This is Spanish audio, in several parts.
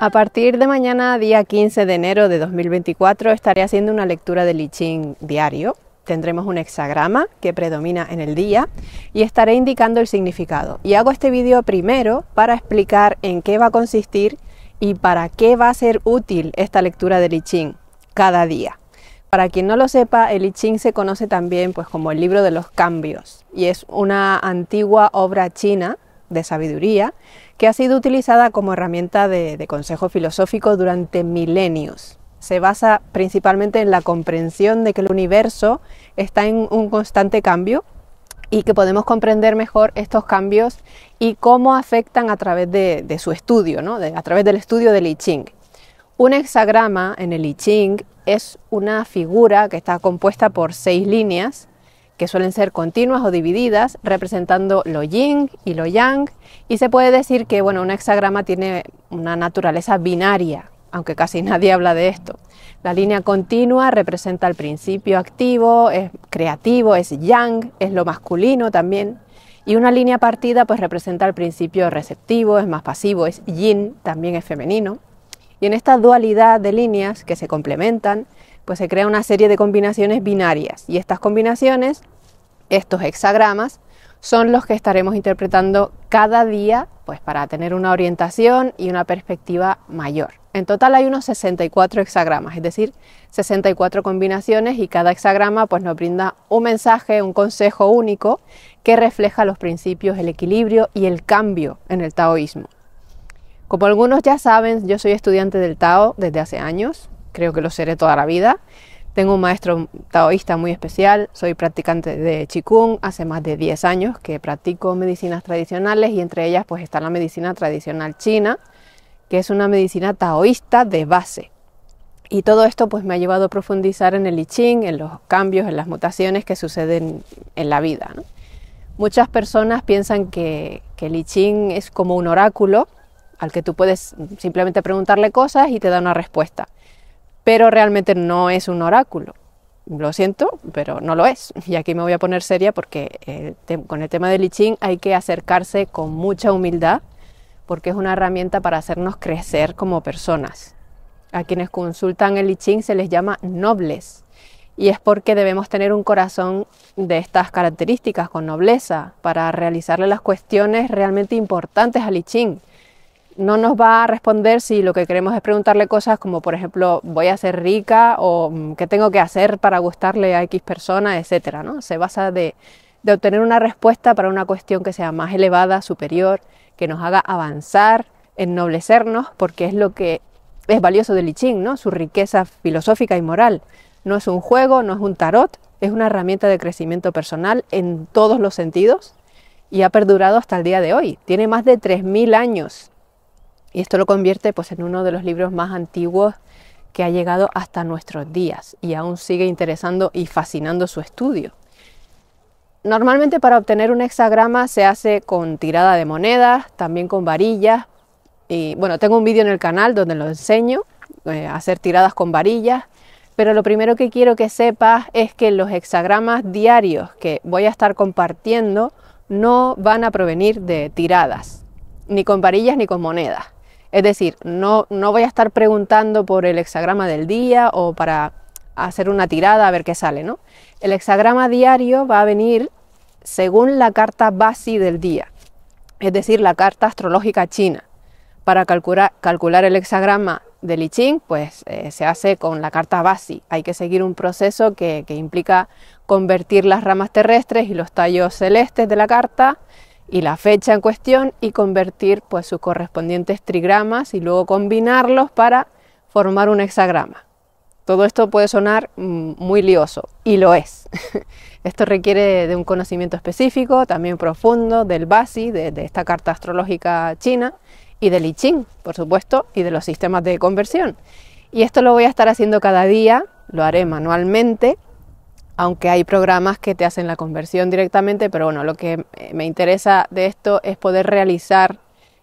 A partir de mañana, día 15 de enero de 2024, estaré haciendo una lectura del de Ching diario. Tendremos un hexagrama que predomina en el día y estaré indicando el significado. Y hago este vídeo primero para explicar en qué va a consistir y para qué va a ser útil esta lectura del I Ching cada día. Para quien no lo sepa, el I Ching se conoce también pues, como el libro de los cambios y es una antigua obra china de sabiduría que ha sido utilizada como herramienta de, consejo filosófico durante milenios. Se basa principalmente en la comprensión de que el universo está en un constante cambio y que podemos comprender mejor estos cambios y cómo afectan a través de, su estudio, ¿no? a través del estudio del I Ching. Un hexagrama en el I Ching es una figura que está compuesta por seis líneas que suelen ser continuas o divididas, representando lo yin y lo yang, y se puede decir que bueno, un hexagrama tiene una naturaleza binaria, aunque casi nadie habla de esto. La línea continua representa el principio activo, es creativo, es yang, es lo masculino también. Y una línea partida pues representa el principio receptivo, es más pasivo, es yin, también es femenino. Y en esta dualidad de líneas que se complementan, pues se crea una serie de combinaciones binarias y estas combinaciones, estos hexagramas, son los que estaremos interpretando cada día pues para tener una orientación y una perspectiva mayor. En total hay unos 64 hexagramas, es decir, 64 combinaciones y cada hexagrama pues nos brinda un mensaje, un consejo único que refleja los principios, el equilibrio y el cambio en el taoísmo. Como algunos ya saben, yo soy estudiante del Tao desde hace años, creo que lo seré toda la vida. Tengo un maestro taoísta muy especial, soy practicante de Qigong, hace más de 10 años que practico medicinas tradicionales y entre ellas pues está la medicina tradicional china, que es una medicina taoísta de base. Y todo esto pues me ha llevado a profundizar en el I Ching, en los cambios, en las mutaciones que suceden en la vida. Muchas personas piensan que, que el I Ching es como un oráculo al que tú puedes simplemente preguntarle cosas y te da una respuesta pero realmente no es un oráculo. Lo siento, pero no lo es. Y aquí me voy a poner seria porque eh, con el tema del I Ching hay que acercarse con mucha humildad porque es una herramienta para hacernos crecer como personas. A quienes consultan el I Ching se les llama nobles y es porque debemos tener un corazón de estas características, con nobleza, para realizarle las cuestiones realmente importantes al I Ching no nos va a responder si lo que queremos es preguntarle cosas como, por ejemplo, voy a ser rica o mm, qué tengo que hacer para gustarle a X persona, etcétera, ¿no? Se basa de, obtener una respuesta para una cuestión que sea más elevada, superior, que nos haga avanzar, ennoblecernos, porque es lo que es valioso del I Su riqueza filosófica y moral. No es un juego, no es un tarot, es una herramienta de crecimiento personal en todos los sentidos y ha perdurado hasta el día de hoy. Tiene más de 3.000 años y esto lo convierte pues, en uno de los libros más antiguos que ha llegado hasta nuestros días y aún sigue interesando y fascinando su estudio. Normalmente para obtener un hexagrama se hace con tirada de monedas, también con varillas. Y bueno, tengo un vídeo en el canal donde lo enseño a eh, hacer tiradas con varillas. Pero lo primero que quiero que sepas es que los hexagramas diarios que voy a estar compartiendo no van a provenir de tiradas, ni con varillas ni con monedas. Es decir, no, no voy a estar preguntando por el hexagrama del día o para hacer una tirada a ver qué sale, ¿no? El hexagrama diario va a venir según la carta basi del día, es decir, la carta astrológica china. Para calcular, calcular el hexagrama de I Ching, pues eh, se hace con la carta basi. Hay que seguir un proceso que, que implica convertir las ramas terrestres y los tallos celestes de la carta y la fecha en cuestión y convertir pues sus correspondientes trigramas y luego combinarlos para formar un hexagrama. Todo esto puede sonar mm, muy lioso y lo es. esto requiere de un conocimiento específico, también profundo, del Basi, de, de esta carta astrológica china y del I Ching, por supuesto, y de los sistemas de conversión. Y esto lo voy a estar haciendo cada día, lo haré manualmente aunque hay programas que te hacen la conversión directamente, pero bueno, lo que me interesa de esto es poder realizar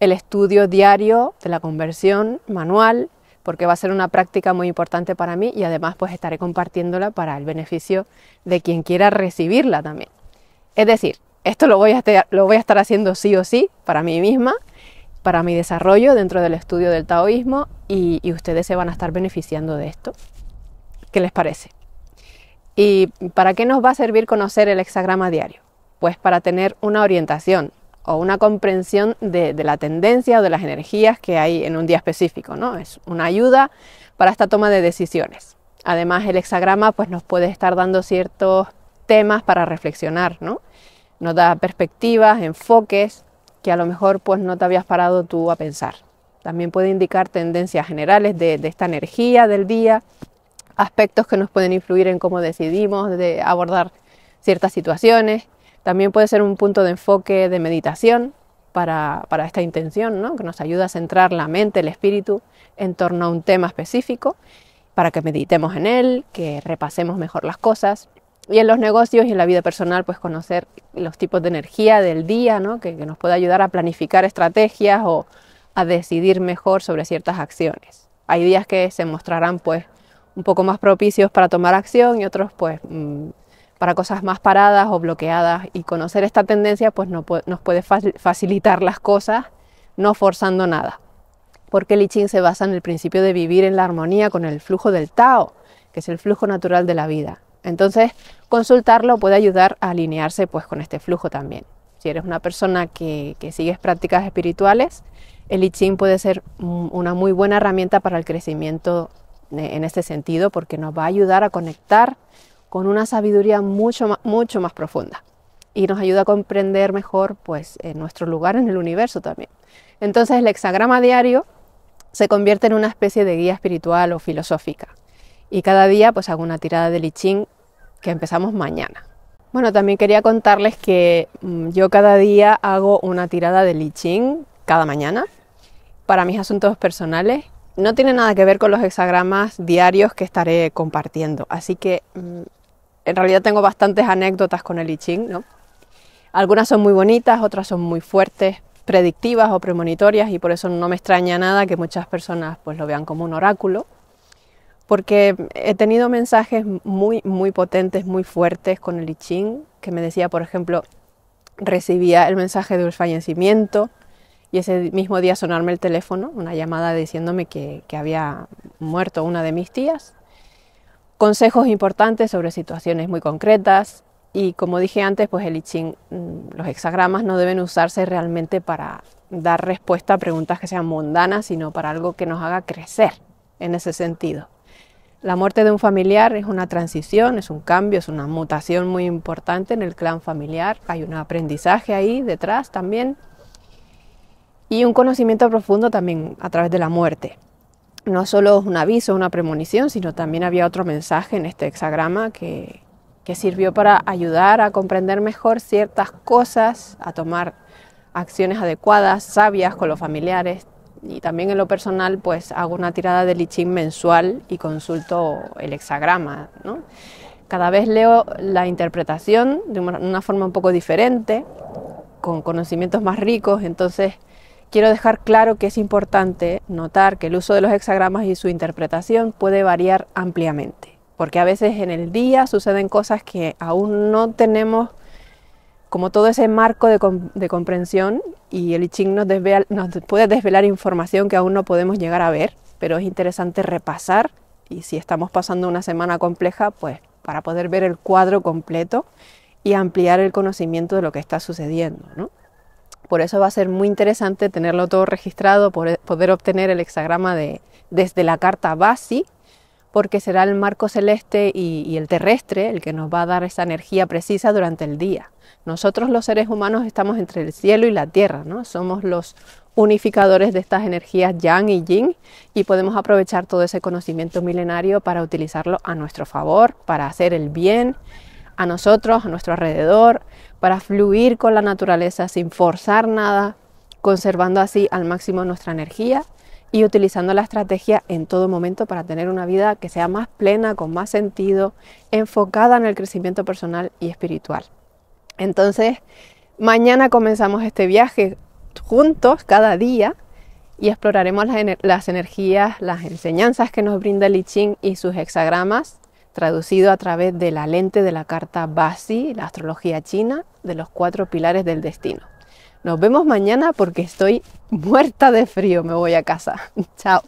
el estudio diario de la conversión manual, porque va a ser una práctica muy importante para mí y además pues estaré compartiéndola para el beneficio de quien quiera recibirla también. Es decir, esto lo voy a estar, haciendo sí o sí para mí misma, para mi desarrollo dentro del estudio del taoísmo y ustedes se van a estar beneficiando de esto. ¿Qué les parece? ¿Y para qué nos va a servir conocer el hexagrama diario? Pues para tener una orientación o una comprensión de, la tendencia o de las energías que hay en un día específico, ¿no? Es una ayuda para esta toma de decisiones. Además, el hexagrama pues, nos puede estar dando ciertos temas para reflexionar, ¿no? Nos da perspectivas, enfoques que a lo mejor pues, no te habías parado tú a pensar. También puede indicar tendencias generales de esta energía del día aspectos que nos pueden influir en cómo decidimos de abordar ciertas situaciones. También puede ser un punto de enfoque de meditación para, esta intención, ¿no? que nos ayuda a centrar la mente, el espíritu en torno a un tema específico, para que meditemos en él, que repasemos mejor las cosas. Y en los negocios y en la vida personal, pues conocer los tipos de energía del día, ¿no? que, nos puede ayudar a planificar estrategias o a decidir mejor sobre ciertas acciones. Hay días que se mostrarán pues un poco más propicios para tomar acción y otros pues mm, para cosas más paradas o bloqueadas y conocer esta tendencia pues nos puede facilitar las cosas no forzando nada. Porque el I Ching se basa en el principio de vivir en la armonía con el flujo del Tao, que es el flujo natural de la vida. Entonces, consultarlo puede ayudar a alinearse pues con este flujo también. Si eres una persona que, que sigues prácticas espirituales, el I Ching puede ser una muy buena herramienta para el crecimiento en este sentido porque nos va a ayudar a conectar con una sabiduría mucho más, mucho más profunda y nos ayuda a comprender mejor pues en eh, nuestro lugar en el universo también. Entonces el hexagrama diario se convierte en una especie de guía espiritual o filosófica y cada día pues hago una tirada de lichín que empezamos mañana. Bueno, también quería contarles que mm, yo cada día hago una tirada de lichín cada mañana para mis asuntos personales no tiene nada que ver con los hexagramas diarios que estaré compartiendo. Así que mm, en realidad tengo bastantes anécdotas con el I Ching, Algunas son muy bonitas, otras son muy fuertes, predictivas o premonitorias y por eso no me extraña nada que muchas personas pues lo vean como un oráculo, porque he tenido mensajes muy muy potentes, muy fuertes con el I Ching, que me decía, por ejemplo, recibía el mensaje de un fallecimiento, y ese mismo día sonarme el teléfono, una llamada diciéndome que, había muerto una de mis tías. Consejos importantes sobre situaciones muy concretas y como dije antes, pues el I Ching, mm, los hexagramas no deben usarse realmente para dar respuesta a preguntas que sean mundanas, sino para algo que nos haga crecer en ese sentido. La muerte de un familiar es una transición, es un cambio, es una mutación muy importante en el clan familiar. Hay un aprendizaje ahí detrás también y un conocimiento profundo también a través de la muerte. No solo es un aviso, una premonición, sino también había otro mensaje en este hexagrama que, sirvió para ayudar a comprender mejor ciertas cosas, a tomar acciones adecuadas, sabias con los familiares. Y también en lo personal, pues hago una tirada de lichín mensual y consulto el hexagrama. Cada vez leo la interpretación de una forma un poco diferente, con conocimientos más ricos, entonces Quiero dejar claro que es importante notar que el uso de los hexagramas y su interpretación puede variar ampliamente, porque a veces en el día suceden cosas que aún no tenemos como todo ese marco de, comprensión y el I nos, nos puede desvelar información que aún no podemos llegar a ver, pero es interesante repasar y si estamos pasando una semana compleja, pues para poder ver el cuadro completo y ampliar el conocimiento de lo que está sucediendo. ¿no? Por eso va a ser muy interesante tenerlo todo registrado, poder obtener el hexagrama de, desde la carta BASI, porque será el marco celeste y, y, el terrestre el que nos va a dar esa energía precisa durante el día. Nosotros los seres humanos estamos entre el cielo y la tierra, ¿no? Somos los unificadores de estas energías yang y yin y podemos aprovechar todo ese conocimiento milenario para utilizarlo a nuestro favor, para hacer el bien a nosotros, a nuestro alrededor, para fluir con la naturaleza sin forzar nada, conservando así al máximo nuestra energía y utilizando la estrategia en todo momento para tener una vida que sea más plena, con más sentido, enfocada en el crecimiento personal y espiritual. Entonces, mañana comenzamos este viaje juntos cada día y exploraremos las, energías, las enseñanzas que nos brinda Li Ching y sus hexagramas traducido a través de la lente de la carta Basi, la astrología china, de los cuatro pilares del destino. Nos vemos mañana porque estoy muerta de frío, me voy a casa. Chao.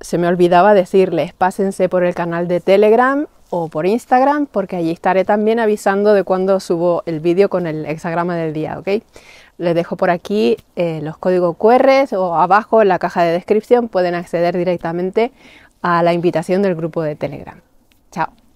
Se me olvidaba decirles, pásense por el canal de Telegram o por Instagram porque allí estaré también avisando de cuando subo el vídeo con el hexagrama del día, ¿ok? Les dejo por aquí eh, los códigos QR o abajo en la caja de descripción pueden acceder directamente a la invitación del grupo de Telegram. Chao.